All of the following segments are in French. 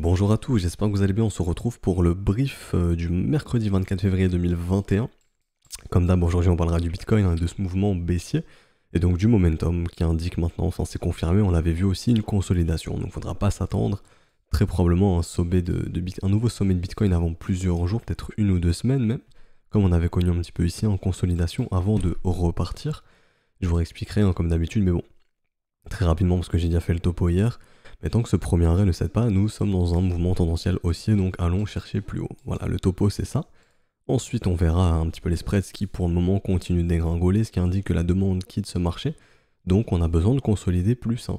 Bonjour à tous, j'espère que vous allez bien, on se retrouve pour le brief euh, du mercredi 24 février 2021. Comme d'hab aujourd'hui on parlera du Bitcoin, hein, de ce mouvement baissier, et donc du momentum qui indique maintenant, c'est confirmé, on l'avait vu aussi, une consolidation, donc il ne faudra pas s'attendre très probablement un, sommet de, un nouveau sommet de Bitcoin avant plusieurs jours, peut-être une ou deux semaines même, comme on avait connu un petit peu ici en consolidation avant de repartir. Je vous réexpliquerai hein, comme d'habitude, mais bon, très rapidement parce que j'ai déjà fait le topo hier. Mais tant que ce premier arrêt ne cède pas, nous sommes dans un mouvement tendanciel haussier, donc allons chercher plus haut. Voilà, le topo c'est ça. Ensuite, on verra un petit peu les spreads qui, pour le moment, continuent de dégringoler, ce qui indique que la demande quitte ce marché. Donc, on a besoin de consolider plus. Hein.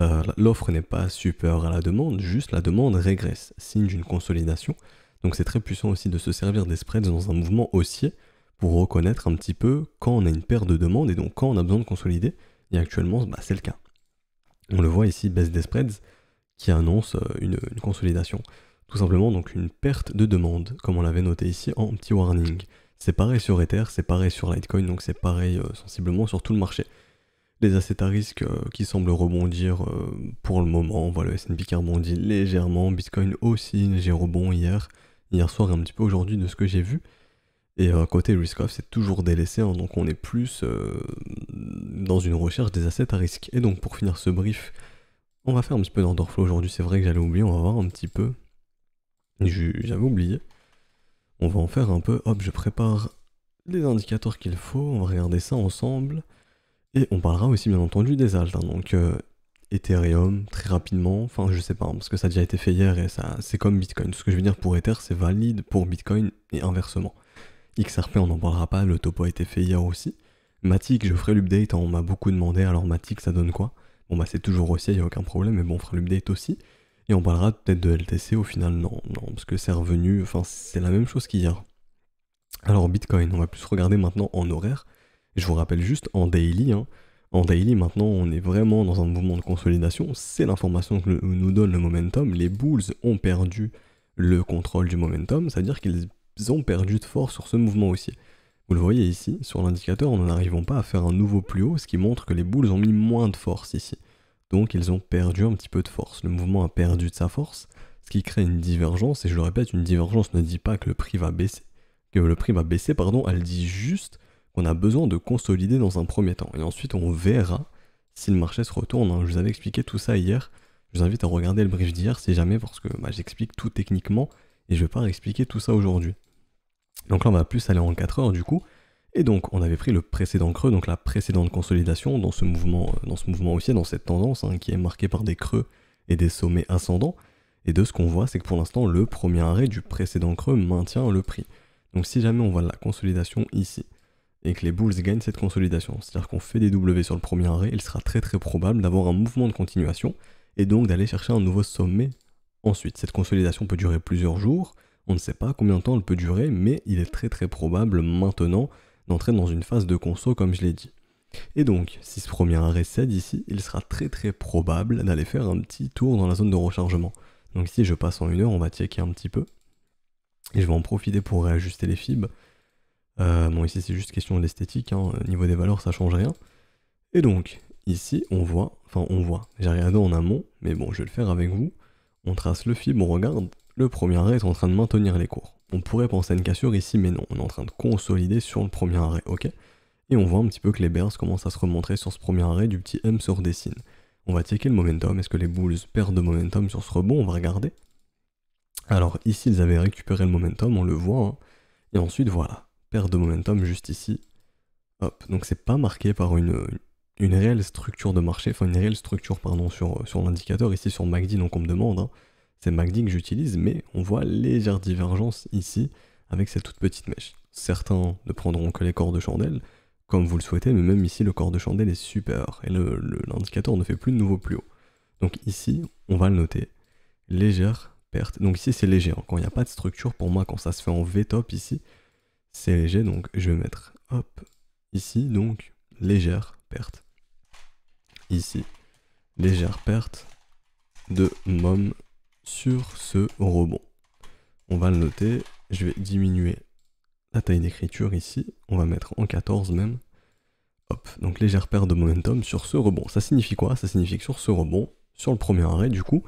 Euh, l'offre n'est pas supérieure à la demande, juste la demande régresse, signe d'une consolidation. Donc, c'est très puissant aussi de se servir des spreads dans un mouvement haussier pour reconnaître un petit peu quand on a une paire de demandes et donc quand on a besoin de consolider. Et actuellement, bah, c'est le cas. On le voit ici, baisse des spreads, qui annonce euh, une, consolidation. Tout simplement donc une perte de demande, comme on l'avait noté ici en petit warning. C'est pareil sur Ether, c'est pareil sur Litecoin, donc c'est pareil euh, sensiblement sur tout le marché. Les assets à risque euh, qui semblent rebondir pour le moment, voilà, S&P qui rebondit légèrement, Bitcoin aussi, j'ai rebond hier, hier soir et un petit peu aujourd'hui de ce que j'ai vu. Et côté risk-off, c'est toujours délaissé, hein, donc on est plus dans une recherche des assets à risque. Et donc pour finir ce brief, on va faire un petit peu d'Enderflow aujourd'hui, c'est vrai que j'allais oublier, on va voir un petit peu. J'avais oublié. On va en faire un peu. Hop, je prépare les indicateurs qu'il faut, on va regarder ça ensemble. Et on parlera aussi bien entendu des altes, hein. donc euh, Ethereum très rapidement, enfin je sais pas, hein, parce que ça a déjà été fait hier et ça c'est comme Bitcoin. Ce que je veux dire pour Ether c'est valide pour Bitcoin et inversement. XRP on n'en parlera pas, le topo a été fait hier aussi. Matic, je ferai l'update, hein. on m'a beaucoup demandé, alors Matic ça donne quoi Bon bah c'est toujours aussi, il n'y a aucun problème, mais bon on fera l'update aussi. Et on parlera peut-être de LTC au final, non, non, parce que c'est revenu, enfin c'est la même chose qu'hier. Alors Bitcoin, on va plus regarder maintenant en horaire. Je vous rappelle juste en daily, hein. en daily maintenant on est vraiment dans un mouvement de consolidation, c'est l'information que nous donne le momentum, les bulls ont perdu le contrôle du momentum, c'est-à-dire qu'ils ont perdu de force sur ce mouvement aussi. Vous le voyez ici, sur l'indicateur, nous n'arrivons pas à faire un nouveau plus haut, ce qui montre que les boules ont mis moins de force ici. Donc ils ont perdu un petit peu de force. Le mouvement a perdu de sa force, ce qui crée une divergence, et je le répète, une divergence ne dit pas que le prix va baisser, que le prix va baisser, pardon, elle dit juste qu'on a besoin de consolider dans un premier temps. Et ensuite on verra si le marché se retourne. Hein. Je vous avais expliqué tout ça hier. Je vous invite à regarder le brief d'hier si jamais parce que bah, j'explique tout techniquement et je ne vais pas expliquer tout ça aujourd'hui. Donc là, on va plus aller en 4 heures du coup. Et donc, on avait pris le précédent creux, donc la précédente consolidation dans ce mouvement, euh, dans ce mouvement aussi dans cette tendance hein, qui est marquée par des creux et des sommets ascendants. Et de ce qu'on voit, c'est que pour l'instant, le premier arrêt du précédent creux maintient le prix. Donc si jamais on voit la consolidation ici, et que les Bulls gagnent cette consolidation, c'est-à-dire qu'on fait des W sur le premier arrêt, il sera très très probable d'avoir un mouvement de continuation, et donc d'aller chercher un nouveau sommet ensuite. Cette consolidation peut durer plusieurs jours, on ne sait pas combien de temps elle peut durer, mais il est très très probable maintenant d'entrer dans une phase de conso comme je l'ai dit. Et donc, si ce premier arrêt cède ici, il sera très très probable d'aller faire un petit tour dans la zone de rechargement. Donc si je passe en une heure, on va checker un petit peu. Et je vais en profiter pour réajuster les fibres. Euh, bon, ici c'est juste question d'esthétique, hein. au niveau des valeurs ça change rien. Et donc, ici on voit, enfin on voit, j'ai regardé en amont, mais bon je vais le faire avec vous. On trace le fibre, on regarde, le premier arrêt est en train de maintenir les cours. On pourrait penser à une cassure ici, mais non, on est en train de consolider sur le premier arrêt, ok Et on voit un petit peu que les bears commencent à se remontrer sur ce premier arrêt du petit M se redessine. On va checker le momentum, est-ce que les Bulls perdent de momentum sur ce rebond On va regarder. Alors ici, ils avaient récupéré le momentum, on le voit, hein. et ensuite voilà, perte de momentum juste ici. Hop, donc c'est pas marqué par une, réelle structure de marché, enfin une réelle structure, pardon, sur, sur l'indicateur, ici sur MACD, donc on me demande, hein. C'est MACD que j'utilise, mais on voit légère divergence ici avec cette toute petite mèche. Certains ne prendront que les corps de chandelle, comme vous le souhaitez, mais même ici, le corps de chandelle est super. et l'indicateur ne fait plus de nouveau plus haut. Donc ici, on va le noter. Légère perte. Donc ici, c'est léger. Hein. Quand il n'y a pas de structure, pour moi, quand ça se fait en V-top ici, c'est léger. Donc je vais mettre, hop, ici, donc légère perte. Ici, légère perte de mom sur ce rebond. On va le noter, je vais diminuer la taille d'écriture ici, on va mettre en 14 même. Hop, donc légère perte de momentum sur ce rebond. Ça signifie quoi Ça signifie que sur ce rebond, sur le premier arrêt, du coup,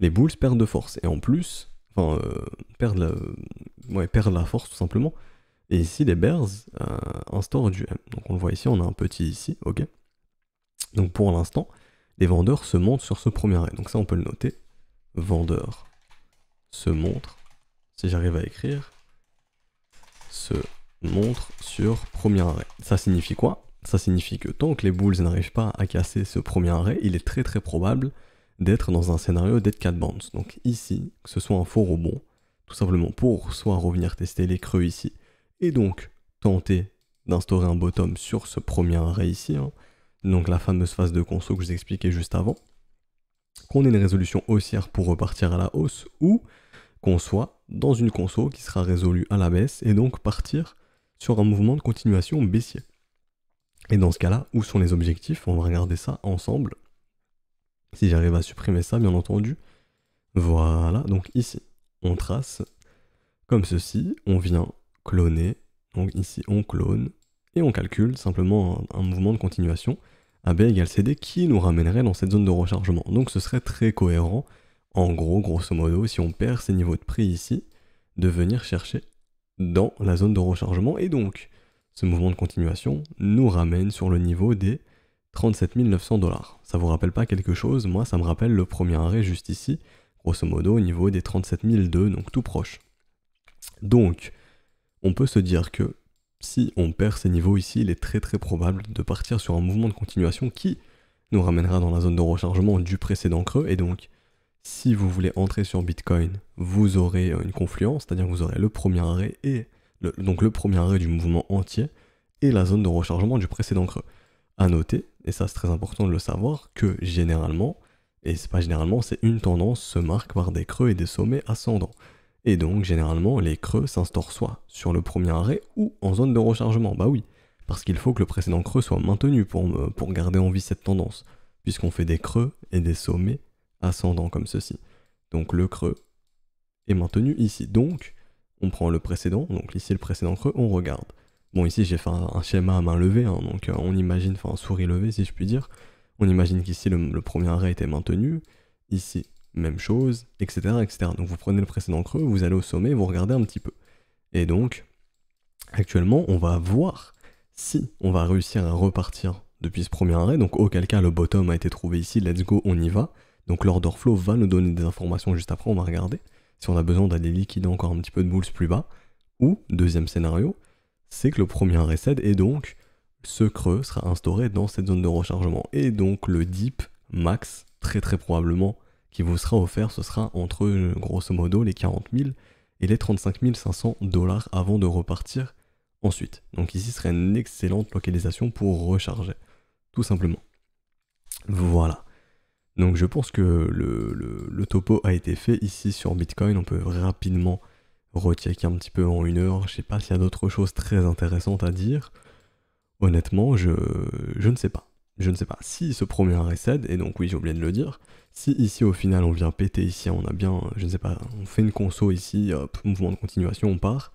les boules perdent de force. Et en plus, enfin, euh, perdent, la, ouais, la force tout simplement. Et ici, les Bears instaurent euh, du M. Donc on le voit ici, on a un petit ici, ok Donc pour l'instant, les vendeurs se montent sur ce premier arrêt. Donc ça, on peut le noter vendeur se montre, si j'arrive à écrire, se montre sur premier arrêt. Ça signifie quoi Ça signifie que tant que les Bulls n'arrivent pas à casser ce premier arrêt, il est très très probable d'être dans un scénario dead cat bounce. Donc ici, que ce soit un faux rebond, tout simplement pour soit revenir tester les creux ici, et donc tenter d'instaurer un bottom sur ce premier arrêt ici, hein. donc la fameuse phase de conso que je vous expliquais juste avant, qu'on ait une résolution haussière pour repartir à la hausse ou qu'on soit dans une console qui sera résolue à la baisse et donc partir sur un mouvement de continuation baissier. Et dans ce cas-là, où sont les objectifs On va regarder ça ensemble. Si j'arrive à supprimer ça, bien entendu. Voilà, donc ici, on trace comme ceci, on vient cloner, donc ici on clone, et on calcule simplement un mouvement de continuation AB égale CD qui nous ramènerait dans cette zone de rechargement. Donc ce serait très cohérent, en gros, grosso modo, si on perd ces niveaux de prix ici, de venir chercher dans la zone de rechargement. Et donc, ce mouvement de continuation nous ramène sur le niveau des 37 900 dollars. Ça vous rappelle pas quelque chose Moi, ça me rappelle le premier arrêt juste ici, grosso modo au niveau des 37 002, donc tout proche. Donc, on peut se dire que si on perd ces niveaux ici, il est très très probable de partir sur un mouvement de continuation qui nous ramènera dans la zone de rechargement du précédent creux. Et donc, si vous voulez entrer sur Bitcoin, vous aurez euh, une confluence, c'est-à-dire que vous aurez le premier arrêt et donc le premier arrêt du mouvement entier et la zone de rechargement du précédent creux. À noter, et ça c'est très important de le savoir, que généralement, et c'est pas généralement, c'est une tendance se marque par des creux et des sommets ascendants. Et donc, généralement, les creux s'instaurent soit sur le premier arrêt ou en zone de rechargement. Bah oui, parce qu'il faut que le précédent creux soit maintenu pour, euh, pour garder en vie cette tendance, puisqu'on fait des creux et des sommets ascendants comme ceci. Donc le creux est maintenu ici. Donc, on prend le précédent, donc ici le précédent creux, on regarde. Bon, ici j'ai fait un, schéma à main levée, hein. donc euh, on imagine, enfin souris levée si je puis dire, on imagine qu'ici le, le, premier arrêt était maintenu, ici même chose, etc., etc. Donc vous prenez le précédent creux, vous allez au sommet, vous regardez un petit peu. Et donc, actuellement, on va voir si on va réussir à repartir depuis ce premier arrêt. Donc auquel cas le bottom a été trouvé ici, let's go, on y va. Donc l'order flow va nous donner des informations juste après, on va regarder si on a besoin d'aller liquider encore un petit peu de bulls plus bas. Ou, deuxième scénario, c'est que le premier arrêt cède et donc ce creux sera instauré dans cette zone de rechargement. Et donc le dip max, très très probablement, qui vous sera offert, ce sera entre grosso modo les 40 000 et les 35 500 dollars avant de repartir ensuite. Donc ici serait une excellente localisation pour recharger, tout simplement. Voilà. Donc je pense que le, topo a été fait ici sur Bitcoin. On peut rapidement retirer un petit peu en une heure. Je ne sais pas s'il y a d'autres choses très intéressantes à dire. Honnêtement, je ne sais pas je ne sais pas, si ce premier recède et donc oui, j'ai oublié de le dire, si ici au final on vient péter ici, on a bien, je ne sais pas, on fait une conso ici, mouvement de continuation, on part,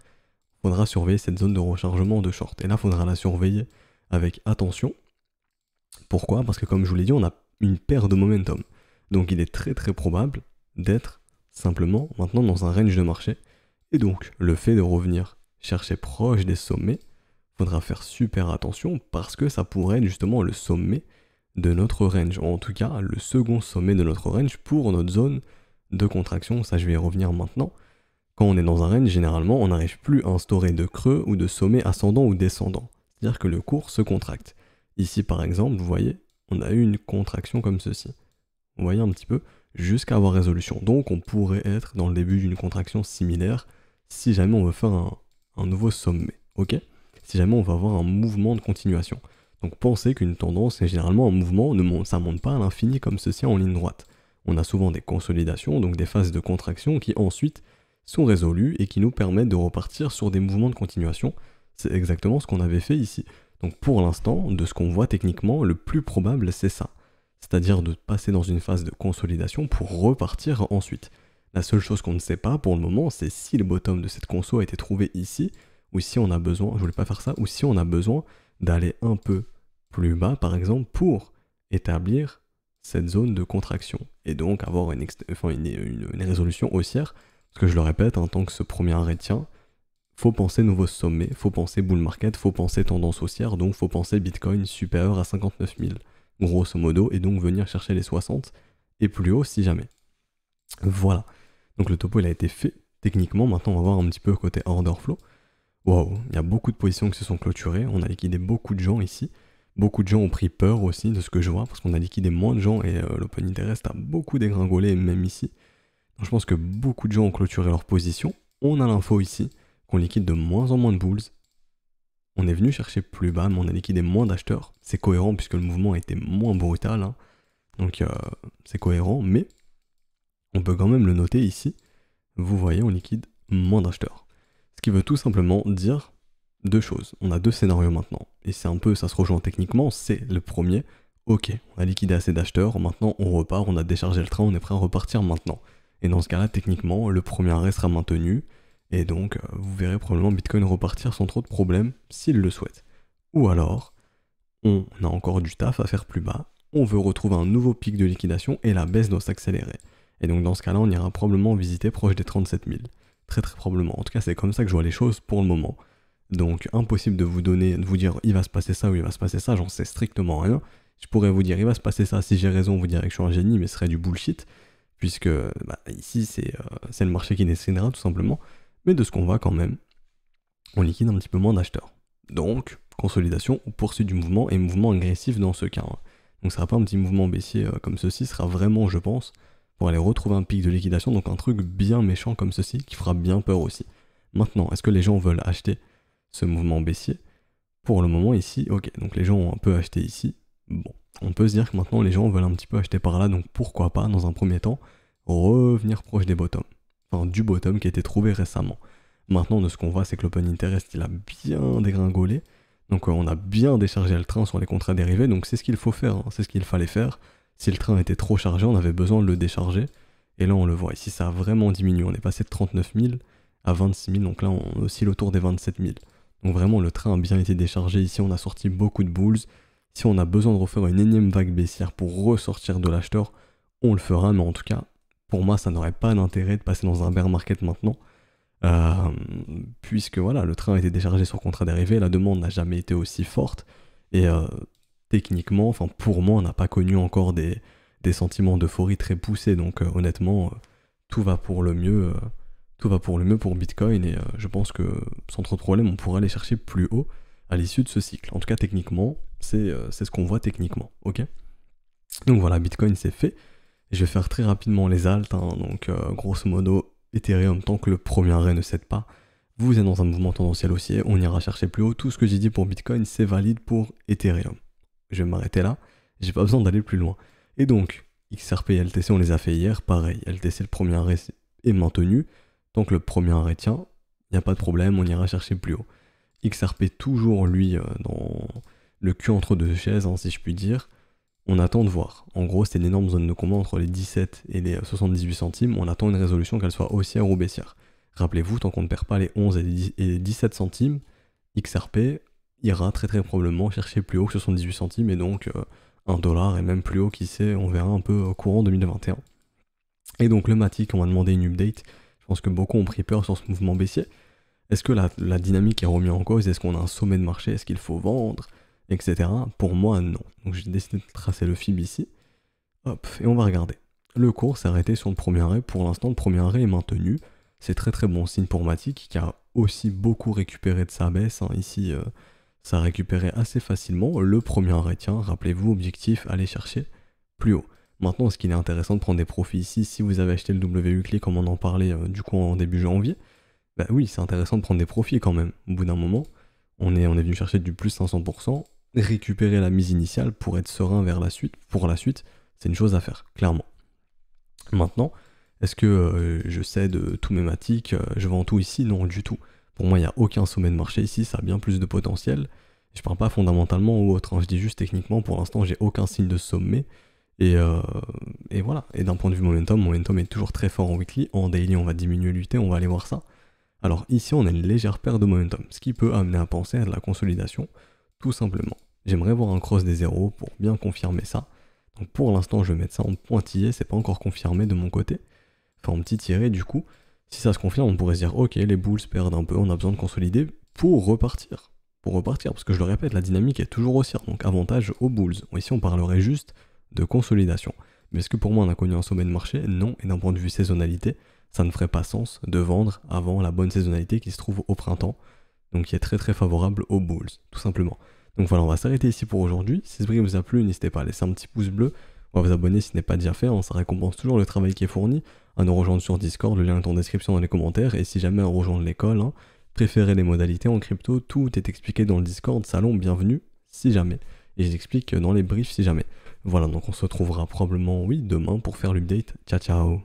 faudra surveiller cette zone de rechargement de short. Et là, faudra la surveiller avec attention. Pourquoi Parce que comme je vous l'ai dit, on a une paire de momentum. Donc il est très très probable d'être simplement maintenant dans un range de marché. Et donc, le fait de revenir chercher proche des sommets, faudra faire super attention parce que ça pourrait être justement le sommet de notre range, en tout cas le second sommet de notre range pour notre zone de contraction, ça je vais y revenir maintenant. Quand on est dans un range, généralement on n'arrive plus à instaurer de creux ou de sommets ascendant ou descendant, c'est-à-dire que le cours se contracte. Ici par exemple, vous voyez, on a eu une contraction comme ceci. Vous voyez un petit peu, jusqu'à avoir résolution. Donc on pourrait être dans le début d'une contraction similaire si jamais on veut faire un, un nouveau sommet, ok si jamais on va avoir un mouvement de continuation. Donc pensez qu'une tendance est généralement un mouvement, ça ne monte pas à l'infini comme ceci en ligne droite. On a souvent des consolidations, donc des phases de contraction qui ensuite sont résolues et qui nous permettent de repartir sur des mouvements de continuation. C'est exactement ce qu'on avait fait ici. Donc pour l'instant, de ce qu'on voit techniquement, le plus probable c'est ça. C'est-à-dire de passer dans une phase de consolidation pour repartir ensuite. La seule chose qu'on ne sait pas pour le moment, c'est si le bottom de cette conso a été trouvé ici, ou si on a besoin, je voulais pas faire ça, ou si on a besoin d'aller un peu plus bas, par exemple, pour établir cette zone de contraction et donc avoir une, résolution haussière. Parce que je le répète, hein, en tant que ce premier arrêt tient, faut penser nouveau sommet, faut penser bull market, faut penser tendance haussière, donc faut penser Bitcoin supérieur à 59 000, grosso modo, et donc venir chercher les 60 et plus haut si jamais. Voilà. Donc le topo il a été fait techniquement. Maintenant on va voir un petit peu côté order flow waouh, il y a beaucoup de positions qui se sont clôturées, on a liquidé beaucoup de gens ici. Beaucoup de gens ont pris peur aussi de ce que je vois, parce qu'on a liquidé moins de gens et euh, l'open interest a beaucoup dégringolé, même ici. je pense que beaucoup de gens ont clôturé leur position. On a l'info ici qu'on liquide de moins en moins de bulls. On est venu chercher plus bas, mais on a liquidé moins d'acheteurs. C'est cohérent puisque le mouvement a été moins brutal. Hein. Donc euh, c'est cohérent, mais on peut quand même le noter ici. Vous voyez, on liquide moins d'acheteurs qui veut tout simplement dire deux choses. On a deux scénarios maintenant. Et c'est un peu, ça se rejoint techniquement, c'est le premier. Ok, on a liquidé assez d'acheteurs, maintenant on repart, on a déchargé le train, on est prêt à repartir maintenant. Et dans ce cas-là, techniquement, le premier arrêt sera maintenu. Et donc, euh, vous verrez probablement Bitcoin repartir sans trop de problèmes, s'il le souhaite. Ou alors, on a encore du taf à faire plus bas, on veut retrouver un nouveau pic de liquidation et la baisse doit s'accélérer. Et donc dans ce cas-là, on ira probablement visiter proche des 37 000. Très très probablement. En tout cas, c'est comme ça que je vois les choses pour le moment. Donc impossible de vous donner, de vous dire il va se passer ça ou il va se passer ça, j'en sais strictement rien. Je pourrais vous dire il va se passer ça, si j'ai raison, vous direz que je suis un génie, mais ce serait du bullshit, puisque bah, ici euh, c'est le marché qui décidera tout simplement. Mais de ce qu'on voit quand même, on liquide un petit peu moins d'acheteurs. Donc consolidation ou poursuite du mouvement et mouvement agressif dans ce cas. Hein. Donc ne sera pas un petit mouvement baissier euh, comme ceci, ce sera vraiment, je pense, pour aller retrouver un pic de liquidation, donc un truc bien méchant comme ceci qui fera bien peur aussi. Maintenant, est-ce que les gens veulent acheter ce mouvement baissier Pour le moment, ici, ok, donc les gens ont un peu acheté ici. Bon, on peut se dire que maintenant les gens veulent un petit peu acheter par là, donc pourquoi pas, dans un premier temps, revenir proche des bottoms. Enfin, du bottom qui a été trouvé récemment. Maintenant, de ce qu'on voit, c'est que l'open interest, il a bien dégringolé. Donc euh, on a bien déchargé le train sur les contrats dérivés, donc c'est ce qu'il faut faire, hein. c'est ce qu'il fallait faire. Si le train était trop chargé, on avait besoin de le décharger. Et là, on le voit ici, ça a vraiment diminué. On est passé de 39 000 à 26 000, donc là, on oscille autour des 27 000. Donc vraiment, le train a bien été déchargé. Ici, on a sorti beaucoup de bulls. Si on a besoin de refaire une énième vague baissière pour ressortir de l'acheteur, on le fera. Mais en tout cas, pour moi, ça n'aurait pas d'intérêt de passer dans un bear market maintenant. Euh, puisque voilà, le train a été déchargé sur contrat dérivé, la demande n'a jamais été aussi forte. Et euh, techniquement, enfin pour moi, on n'a pas connu encore des, sentiments d'euphorie très poussés. Donc euh, honnêtement, euh, tout va pour le mieux. Euh, tout va pour le mieux pour Bitcoin et je pense que sans trop de problèmes on pourra aller chercher plus haut à l'issue de ce cycle. En tout cas, techniquement, c'est ce qu'on voit techniquement. Ok Donc voilà, Bitcoin c'est fait. Je vais faire très rapidement les altes. Hein. donc grosso modo, Ethereum, tant que le premier arrêt ne cède pas, vous êtes dans un mouvement tendanciel haussier, on ira chercher plus haut. Tout ce que j'ai dit pour Bitcoin, c'est valide pour Ethereum je vais m'arrêter là, j'ai pas besoin d'aller plus loin. Et donc, XRP et LTC, on les a fait hier, pareil, LTC le premier arrêt est maintenu, tant que le premier arrêt tient, il n'y a pas de problème, on ira chercher plus haut. XRP toujours, lui, euh, dans le cul entre deux chaises, hein, si je puis dire, on attend de voir. En gros, c'est une énorme zone de combat entre les 17 et les 78 euh, centimes, on attend une résolution qu'elle soit haussière ou baissière. Rappelez-vous, tant qu'on ne perd pas les 11 et les 17 centimes, XRP, ira très très probablement chercher plus haut que 78 centimes et donc euh, un 1 dollar et même plus haut, qui sait, on verra un peu au euh, courant 2021. Et donc le Matic, on va demander une update. Je pense que beaucoup ont pris peur sur ce mouvement baissier. Est-ce que la, dynamique est remise en cause Est-ce qu'on a un sommet de marché Est-ce qu'il faut vendre Etc. Pour moi, non. Donc j'ai décidé de tracer le fib ici. Hop, et on va regarder. Le cours s'est arrêté sur le premier arrêt. Pour l'instant, le premier arrêt est maintenu. C'est très très bon signe pour Matic qui a aussi beaucoup récupéré de sa baisse. Hein, ici, euh, ça récupérait assez facilement le premier Tiens, rappelez-vous, objectif, aller chercher plus haut. Maintenant, ce qu'il est intéressant de prendre des profits ici, si vous avez acheté le WU clé comme on en parlait euh, du coup en début janvier, bah oui, c'est intéressant de prendre des profits quand même. Au bout d'un moment, on est, on est venu chercher du plus 500%, récupérer la mise initiale pour être serein vers la suite, pour la suite, c'est une chose à faire, clairement. Maintenant, est-ce que euh, je cède tous mes matiques, euh, je vends tout ici Non, du tout. Pour moi, il n'y a aucun sommet de marché ici, ça a bien plus de potentiel. Je parle pas fondamentalement ou autre, hein. je dis juste techniquement, pour l'instant, j'ai aucun signe de sommet. Euh, et, voilà. Et d'un point de vue momentum, momentum est toujours très fort en weekly. En daily, on va diminuer l'UT, on va aller voir ça. Alors ici, on a une légère perte de momentum, ce qui peut amener à penser à de la consolidation, tout simplement. J'aimerais voir un cross des zéros pour bien confirmer ça. Donc pour l'instant, je vais mettre ça en pointillé, c'est pas encore confirmé de mon côté. Enfin, en petit tiré du coup. Si ça se confirme, on pourrait se dire, ok, les Bulls perdent un peu, on a besoin de consolider pour repartir. Pour repartir, parce que je le répète, la dynamique est toujours haussière, donc avantage aux Bulls. Ici, on parlerait juste de consolidation. Mais est-ce que pour moi, on a connu un sommet de marché Non, et d'un point de vue saisonnalité, ça ne ferait pas sens de vendre avant la bonne saisonnalité qui se trouve au printemps, donc qui est très très favorable aux Bulls, tout simplement. Donc voilà, on va s'arrêter ici pour aujourd'hui. Si ce prix vous a plu, n'hésitez pas à laisser un petit pouce bleu, on va vous abonner si ce n'est pas déjà fait, hein. ça récompense toujours le travail qui est fourni à nous rejoindre sur Discord, le lien est en description dans les commentaires, et si jamais on rejoindre l'école, hein, préférez les modalités en crypto, tout est expliqué dans le Discord, salon, bienvenue, si jamais. Et j'explique dans les briefs si jamais. Voilà, donc on se retrouvera probablement, oui, demain pour faire l'update. Ciao, ciao